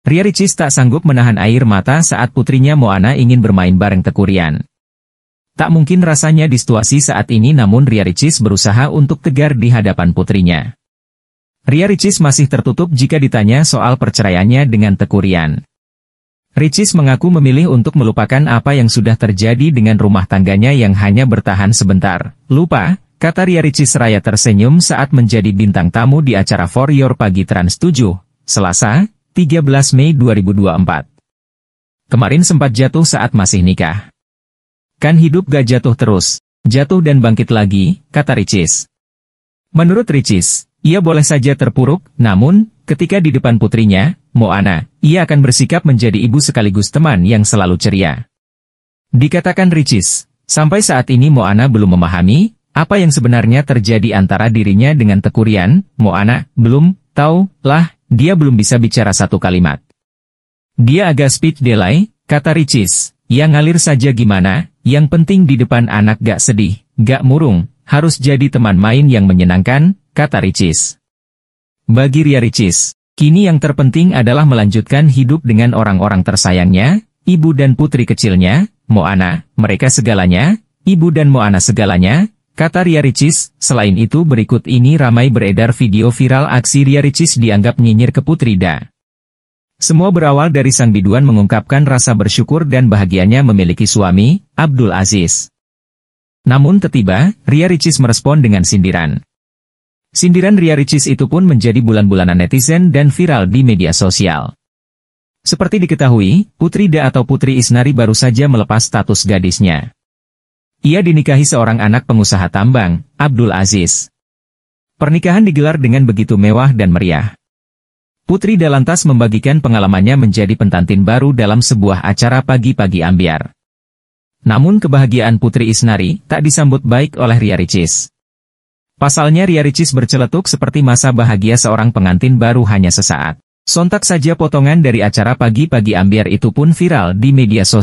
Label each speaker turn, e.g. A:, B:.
A: Ria Ricis tak sanggup menahan air mata saat putrinya Moana ingin bermain bareng Tekurian. Tak mungkin rasanya di situasi saat ini namun Ria Ricis berusaha untuk tegar di hadapan putrinya. Ria Ricis masih tertutup jika ditanya soal perceraiannya dengan Tekurian. Ricis mengaku memilih untuk melupakan apa yang sudah terjadi dengan rumah tangganya yang hanya bertahan sebentar. Lupa, kata Ria Ricis Raya tersenyum saat menjadi bintang tamu di acara For Your Pagi Trans 7, Selasa, 13 Mei 2024. Kemarin sempat jatuh saat masih nikah. Kan hidup gak jatuh terus, jatuh dan bangkit lagi, kata Ricis. Menurut Ricis, ia boleh saja terpuruk, namun, ketika di depan putrinya, Moana, ia akan bersikap menjadi ibu sekaligus teman yang selalu ceria. Dikatakan Ricis, sampai saat ini Moana belum memahami, apa yang sebenarnya terjadi antara dirinya dengan Tekurian, Moana, belum, tahu, lah, dia belum bisa bicara satu kalimat. Dia agak speed delay, kata Ricis, yang ngalir saja gimana, yang penting di depan anak gak sedih, gak murung, harus jadi teman main yang menyenangkan, kata Ricis. Bagi Ria Ricis, kini yang terpenting adalah melanjutkan hidup dengan orang-orang tersayangnya, ibu dan putri kecilnya, Moana, mereka segalanya, ibu dan Moana segalanya, Kata Ria Ricis, selain itu berikut ini ramai beredar video viral aksi Ria Ricis dianggap nyinyir ke Putri Da. Semua berawal dari sang biduan mengungkapkan rasa bersyukur dan bahagianya memiliki suami, Abdul Aziz. Namun tiba, Ria Ricis merespon dengan sindiran. Sindiran Ria Ricis itu pun menjadi bulan-bulanan netizen dan viral di media sosial. Seperti diketahui, Putri Da atau Putri Isnari baru saja melepas status gadisnya. Ia dinikahi seorang anak pengusaha tambang, Abdul Aziz. Pernikahan digelar dengan begitu mewah dan meriah. Putri Dalantas membagikan pengalamannya menjadi pengantin baru dalam sebuah acara pagi-pagi ambiar. Namun kebahagiaan Putri Isnari tak disambut baik oleh Ria Ricis. Pasalnya Ria Ricis berceletuk seperti masa bahagia seorang pengantin baru hanya sesaat. Sontak saja potongan dari acara pagi-pagi ambiar itu pun viral di media sosial.